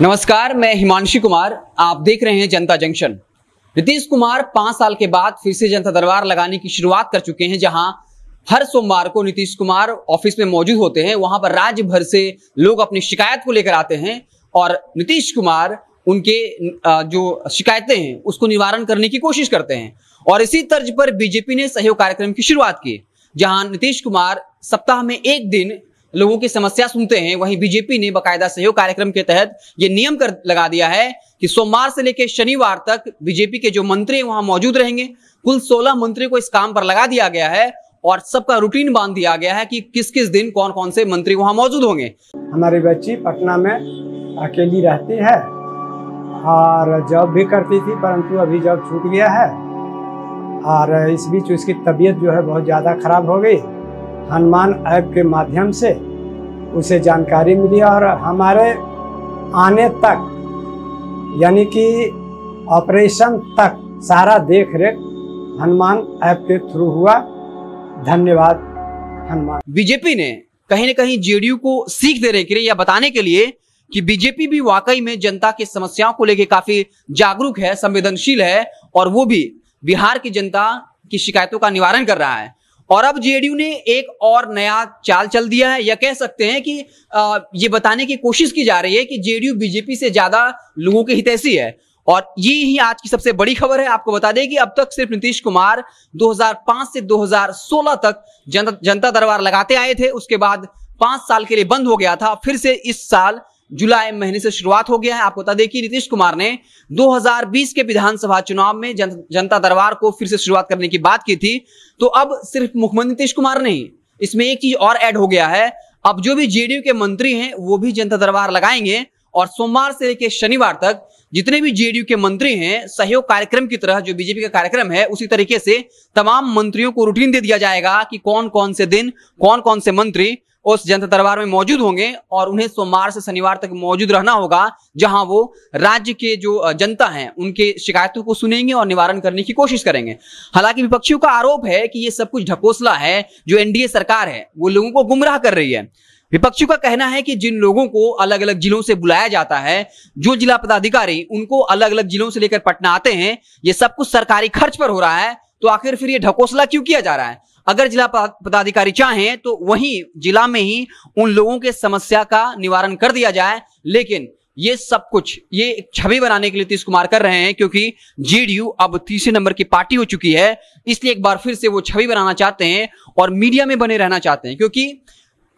नमस्कार मैं हिमांशी कुमार आप देख रहे हैं जनता जंक्शन नीतीश कुमार पांच साल के बाद फिर से जनता दरबार लगाने की शुरुआत कर चुके हैं जहां हर सोमवार को नीतीश कुमार ऑफिस में मौजूद होते हैं वहां पर राज्य भर से लोग अपनी शिकायत को लेकर आते हैं और नीतीश कुमार उनके जो शिकायतें हैं उसको निवारण करने की कोशिश करते हैं और इसी तर्ज पर बीजेपी ने सहयोग कार्यक्रम की शुरुआत की जहां नीतीश कुमार सप्ताह में एक दिन लोगों की समस्या सुनते हैं वहीं बीजेपी ने बकायदा सहयोग कार्यक्रम के तहत ये नियम कर लगा दिया है कि सोमवार से लेकर शनिवार तक बीजेपी के जो मंत्री वहां मौजूद रहेंगे कुल 16 मंत्री को इस काम पर लगा दिया गया है और सबका रूटीन बांध दिया गया है कि किस किस दिन कौन कौन से मंत्री वहाँ मौजूद होंगे हमारी बच्ची पटना में अकेली रहती है और जॉब भी करती थी परंतु अभी जॉब छूट गया है और इस बीच उसकी तबीयत जो है बहुत ज़्यादा खराब हो गई हनुमान ऐप के माध्यम से उसे जानकारी मिली और हमारे आने तक यानी कि ऑपरेशन तक सारा देख रेख हनुमान ऐप के थ्रू हुआ धन्यवाद हनुमान बीजेपी ने कहीं न कहीं जेडीयू को सीख देने के लिए या बताने के लिए कि बीजेपी भी वाकई में जनता के समस्याओं को लेकर काफी जागरूक है संवेदनशील है और वो भी बिहार की जनता की शिकायतों का निवारण कर रहा है और अब जेडीयू ने एक और नया चाल चल दिया है या कह सकते हैं कि ये बताने की कोशिश की जा रही है कि जेडीयू बीजेपी से ज्यादा लोगों के हितैषी है और ये ही आज की सबसे बड़ी खबर है आपको बता दें कि अब तक सिर्फ नीतीश कुमार 2005 से 2016 तक जनता दरबार लगाते आए थे उसके बाद पांच साल के लिए बंद हो गया था फिर से इस साल जुलाई महीने से शुरुआत हो गया है आपको बता दें कि नीतीश कुमार ने 2020 के विधानसभा चुनाव में जन, जनता दरबार को फिर से शुरुआत करने की बात की थी तो अब सिर्फ मुख्यमंत्री नीतीश कुमार नहीं इसमें एक चीज और ऐड हो गया है अब जो भी जेडीयू के मंत्री हैं वो भी जनता दरबार लगाएंगे और सोमवार से लेकर शनिवार तक जितने भी जेडीयू के मंत्री हैं सहयोग कार्यक्रम की तरह जो बीजेपी का कार्यक्रम है उसी तरीके से तमाम मंत्रियों को रूटीन दे दिया जाएगा कि कौन कौन से दिन कौन कौन से मंत्री उस जनता दरबार में मौजूद होंगे और उन्हें सोमवार से शनिवार तक मौजूद रहना होगा जहां वो राज्य के जो जनता है उनके शिकायतों को सुनेंगे और निवारण करने की कोशिश करेंगे हालांकि विपक्षियों का आरोप है कि ये सब कुछ ढकोसला है जो एनडीए सरकार है वो लोगों को गुमराह कर रही है विपक्षियों का कहना है कि जिन लोगों को अलग अलग जिलों से बुलाया जाता है जो जिला पदाधिकारी उनको अलग अलग जिलों से लेकर पटना आते हैं ये सब कुछ सरकारी खर्च पर हो रहा है तो आखिर फिर ये ढकोसला क्यों किया जा रहा है अगर जिला पदाधिकारी चाहें तो वहीं जिला में ही उन लोगों के समस्या का निवारण कर दिया जाए लेकिन ये सब कुछ ये एक छवि बनाने के लिए नीतीश कुमार कर रहे हैं क्योंकि जेडीयू अब तीसरे नंबर की पार्टी हो चुकी है इसलिए एक बार फिर से वो छवि बनाना चाहते हैं और मीडिया में बने रहना चाहते हैं क्योंकि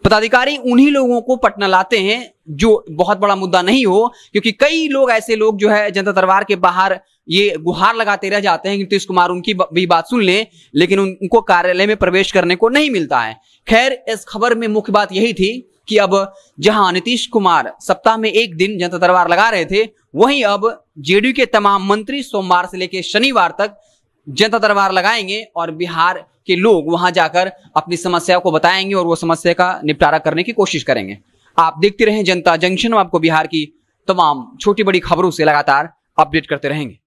पदाधिकारी उन्हीं लोगों को पटना लाते हैं जो बहुत बड़ा मुद्दा नहीं हो क्योंकि कई लोग ऐसे लोग जो है जनता दरबार के बाहर ये गुहार लगाते रह जाते हैं नीतीश कुमार उनकी भी बात सुन लें लेकिन उनको कार्यालय में प्रवेश करने को नहीं मिलता है खैर इस खबर में मुख्य बात यही थी कि अब जहां नीतीश कुमार सप्ताह में एक दिन जनता दरबार लगा रहे थे वहीं अब जेडीयू के तमाम मंत्री सोमवार से लेकर शनिवार तक जनता दरबार लगाएंगे और बिहार कि लोग वहां जाकर अपनी समस्या को बताएंगे और वो समस्या का निपटारा करने की कोशिश करेंगे आप देखते रहें जनता जंक्शन में आपको बिहार की तमाम छोटी बड़ी खबरों से लगातार अपडेट करते रहेंगे